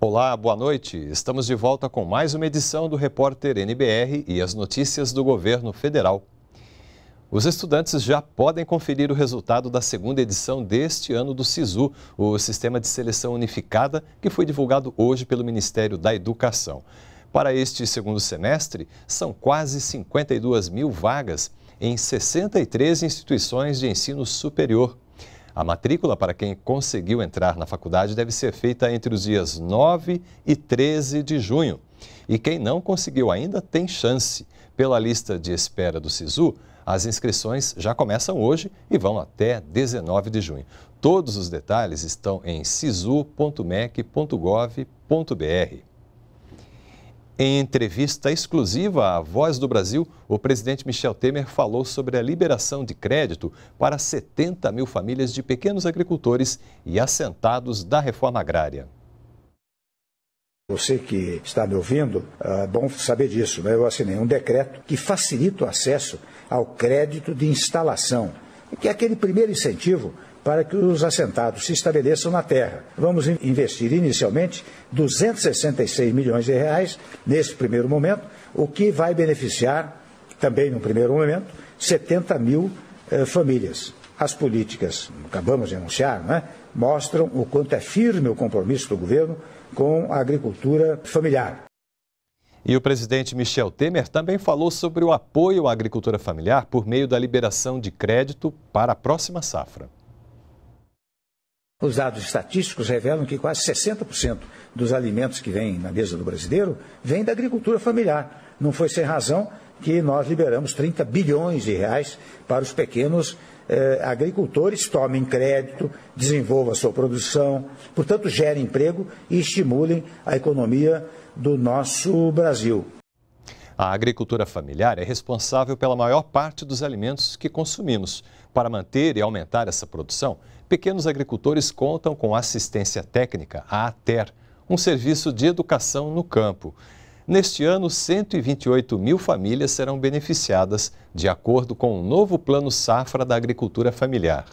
Olá, boa noite. Estamos de volta com mais uma edição do Repórter NBR e as notícias do governo federal. Os estudantes já podem conferir o resultado da segunda edição deste ano do SISU, o Sistema de Seleção Unificada, que foi divulgado hoje pelo Ministério da Educação. Para este segundo semestre, são quase 52 mil vagas em 63 instituições de ensino superior. A matrícula para quem conseguiu entrar na faculdade deve ser feita entre os dias 9 e 13 de junho. E quem não conseguiu ainda tem chance. Pela lista de espera do SISU, as inscrições já começam hoje e vão até 19 de junho. Todos os detalhes estão em sisu.mec.gov.br. Em entrevista exclusiva à Voz do Brasil, o presidente Michel Temer falou sobre a liberação de crédito para 70 mil famílias de pequenos agricultores e assentados da reforma agrária. Você que está me ouvindo, é bom saber disso. Né? Eu assinei um decreto que facilita o acesso ao crédito de instalação, que é aquele primeiro incentivo para que os assentados se estabeleçam na terra. Vamos investir inicialmente 266 milhões de reais nesse primeiro momento, o que vai beneficiar, também no primeiro momento, 70 mil eh, famílias. As políticas, acabamos de anunciar, né, mostram o quanto é firme o compromisso do governo com a agricultura familiar. E o presidente Michel Temer também falou sobre o apoio à agricultura familiar por meio da liberação de crédito para a próxima safra. Os dados estatísticos revelam que quase 60% dos alimentos que vêm na mesa do brasileiro vêm da agricultura familiar. Não foi sem razão que nós liberamos 30 bilhões de reais para os pequenos eh, agricultores, tomem crédito, desenvolvam a sua produção, portanto, gerem emprego e estimulem a economia do nosso Brasil. A agricultura familiar é responsável pela maior parte dos alimentos que consumimos. Para manter e aumentar essa produção, pequenos agricultores contam com assistência técnica, a ATER, um serviço de educação no campo. Neste ano, 128 mil famílias serão beneficiadas, de acordo com o novo Plano Safra da Agricultura Familiar.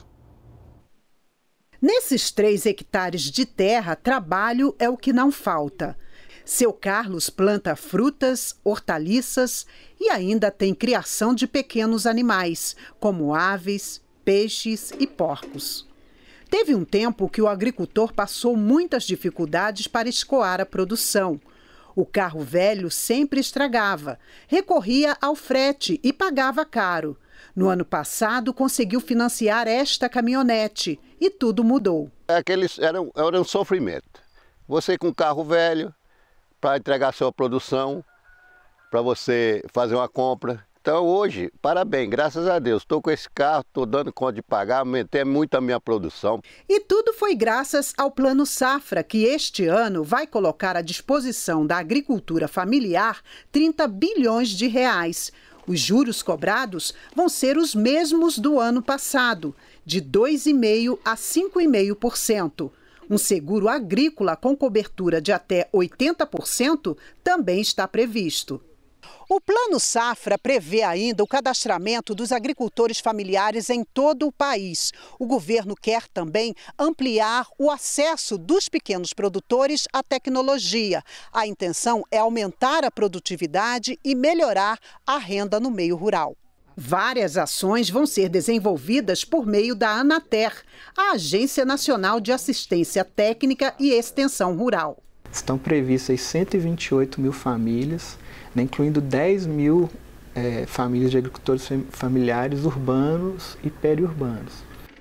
Nesses três hectares de terra, trabalho é o que não falta. Seu Carlos planta frutas, hortaliças e ainda tem criação de pequenos animais, como aves, peixes e porcos. Teve um tempo que o agricultor passou muitas dificuldades para escoar a produção. O carro velho sempre estragava, recorria ao frete e pagava caro. No ano passado, conseguiu financiar esta caminhonete e tudo mudou. Aqueles eram, eram um sofrimento. Você com carro velho, para entregar sua produção, para você fazer uma compra, então hoje, parabéns, graças a Deus, estou com esse carro, estou dando conta de pagar, aumentei muito a minha produção. E tudo foi graças ao Plano Safra, que este ano vai colocar à disposição da agricultura familiar 30 bilhões de reais. Os juros cobrados vão ser os mesmos do ano passado, de 2,5% a 5,5%. Um seguro agrícola com cobertura de até 80% também está previsto. O Plano Safra prevê ainda o cadastramento dos agricultores familiares em todo o país. O governo quer também ampliar o acesso dos pequenos produtores à tecnologia. A intenção é aumentar a produtividade e melhorar a renda no meio rural. Várias ações vão ser desenvolvidas por meio da Anater, a Agência Nacional de Assistência Técnica e Extensão Rural. Estão previstas 128 mil famílias né, incluindo 10 mil é, famílias de agricultores familiares urbanos e periurbanos.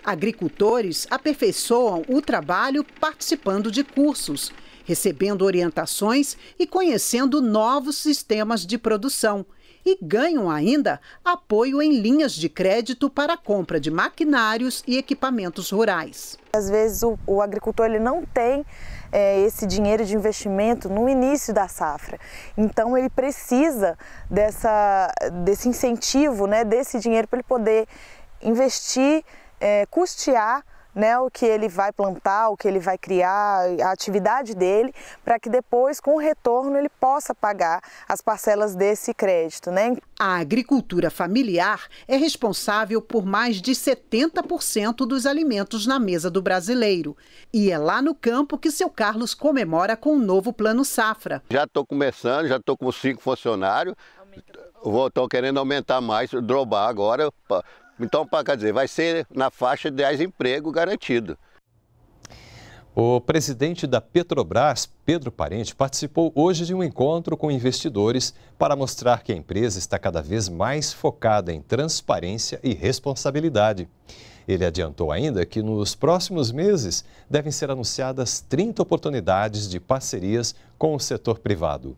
Agricultores aperfeiçoam o trabalho participando de cursos, recebendo orientações e conhecendo novos sistemas de produção. E ganham ainda apoio em linhas de crédito para a compra de maquinários e equipamentos rurais. Às vezes o, o agricultor ele não tem é, esse dinheiro de investimento no início da safra. Então ele precisa dessa, desse incentivo, né, desse dinheiro para ele poder investir, é, custear né, o que ele vai plantar, o que ele vai criar, a atividade dele, para que depois, com o retorno, ele possa pagar as parcelas desse crédito. Né? A agricultura familiar é responsável por mais de 70% dos alimentos na mesa do brasileiro. E é lá no campo que seu Carlos comemora com o novo Plano Safra. Já estou começando, já estou com cinco funcionários. Estou querendo aumentar mais, drobar agora, então, quer dizer, vai ser na faixa de 10 emprego garantido. O presidente da Petrobras, Pedro Parente, participou hoje de um encontro com investidores para mostrar que a empresa está cada vez mais focada em transparência e responsabilidade. Ele adiantou ainda que nos próximos meses devem ser anunciadas 30 oportunidades de parcerias com o setor privado.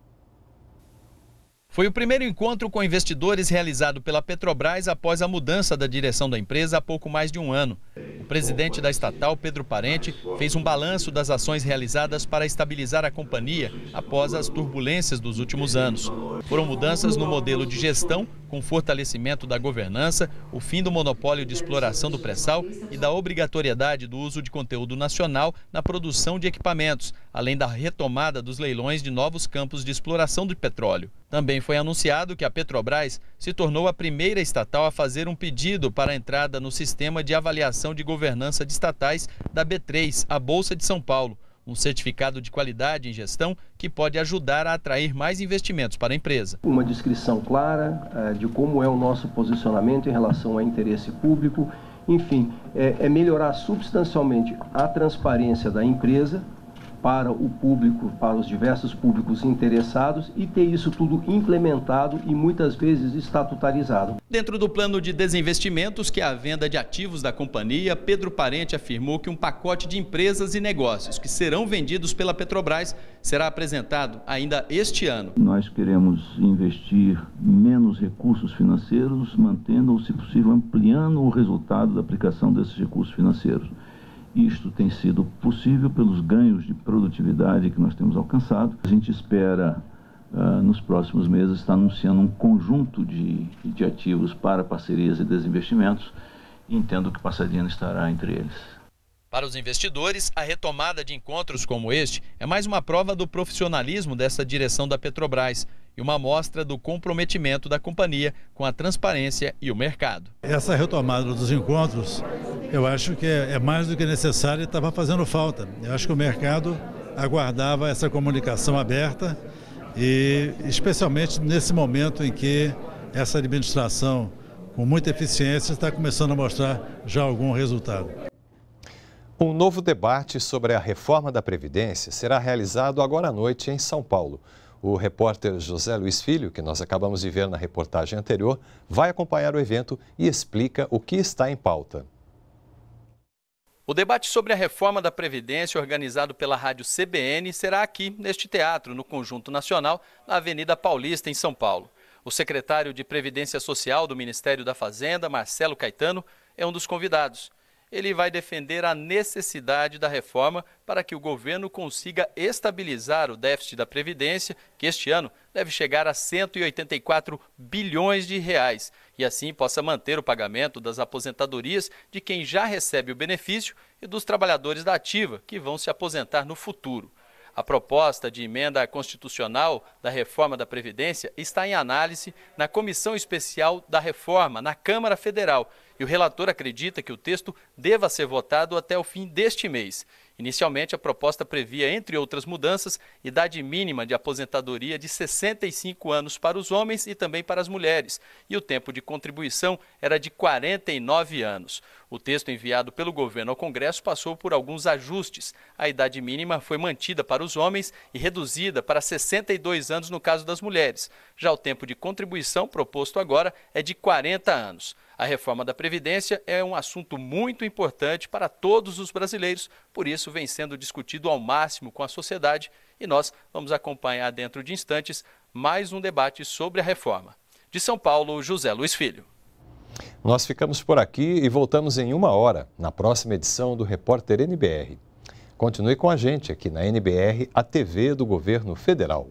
Foi o primeiro encontro com investidores realizado pela Petrobras após a mudança da direção da empresa há pouco mais de um ano. O presidente da estatal, Pedro Parente, fez um balanço das ações realizadas para estabilizar a companhia após as turbulências dos últimos anos. Foram mudanças no modelo de gestão, com fortalecimento da governança, o fim do monopólio de exploração do pré-sal e da obrigatoriedade do uso de conteúdo nacional na produção de equipamentos, além da retomada dos leilões de novos campos de exploração de petróleo. Também foi anunciado que a Petrobras se tornou a primeira estatal a fazer um pedido para a entrada no sistema de avaliação de governança de estatais da B3, a Bolsa de São Paulo. Um certificado de qualidade em gestão que pode ajudar a atrair mais investimentos para a empresa. Uma descrição clara eh, de como é o nosso posicionamento em relação a interesse público. Enfim, eh, é melhorar substancialmente a transparência da empresa para o público, para os diversos públicos interessados e ter isso tudo implementado e muitas vezes estatutarizado. Dentro do plano de desinvestimentos, que é a venda de ativos da companhia, Pedro Parente afirmou que um pacote de empresas e negócios que serão vendidos pela Petrobras será apresentado ainda este ano. Nós queremos investir menos recursos financeiros, mantendo ou, se possível, ampliando o resultado da aplicação desses recursos financeiros. Isto tem sido possível pelos ganhos de produtividade que nós temos alcançado. A gente espera, uh, nos próximos meses, estar anunciando um conjunto de, de ativos para parcerias e desinvestimentos. E entendo que Passadina estará entre eles. Para os investidores, a retomada de encontros como este é mais uma prova do profissionalismo dessa direção da Petrobras e uma amostra do comprometimento da companhia com a transparência e o mercado. Essa retomada dos encontros eu acho que é, é, mais do que necessário e estava fazendo falta. Eu acho que o mercado aguardava essa comunicação aberta e especialmente nesse momento em que essa administração com muita eficiência está começando a mostrar já algum resultado. Um novo debate sobre a reforma da Previdência será realizado agora à noite em São Paulo. O repórter José Luiz Filho, que nós acabamos de ver na reportagem anterior, vai acompanhar o evento e explica o que está em pauta. O debate sobre a reforma da Previdência, organizado pela rádio CBN, será aqui, neste teatro, no Conjunto Nacional, na Avenida Paulista, em São Paulo. O secretário de Previdência Social do Ministério da Fazenda, Marcelo Caetano, é um dos convidados. Ele vai defender a necessidade da reforma para que o governo consiga estabilizar o déficit da Previdência, que este ano deve chegar a 184 bilhões de reais, e assim possa manter o pagamento das aposentadorias de quem já recebe o benefício e dos trabalhadores da ativa que vão se aposentar no futuro. A proposta de emenda constitucional da reforma da Previdência está em análise na Comissão Especial da Reforma, na Câmara Federal, e o relator acredita que o texto deva ser votado até o fim deste mês. Inicialmente, a proposta previa, entre outras mudanças, idade mínima de aposentadoria de 65 anos para os homens e também para as mulheres, e o tempo de contribuição era de 49 anos. O texto enviado pelo governo ao Congresso passou por alguns ajustes. A idade mínima foi mantida para os homens e reduzida para 62 anos no caso das mulheres. Já o tempo de contribuição proposto agora é de 40 anos. A reforma da Previdência é um assunto muito importante para todos os brasileiros, por isso vem sendo discutido ao máximo com a sociedade e nós vamos acompanhar dentro de instantes mais um debate sobre a reforma. De São Paulo, José Luiz Filho. Nós ficamos por aqui e voltamos em uma hora, na próxima edição do Repórter NBR. Continue com a gente aqui na NBR, a TV do Governo Federal.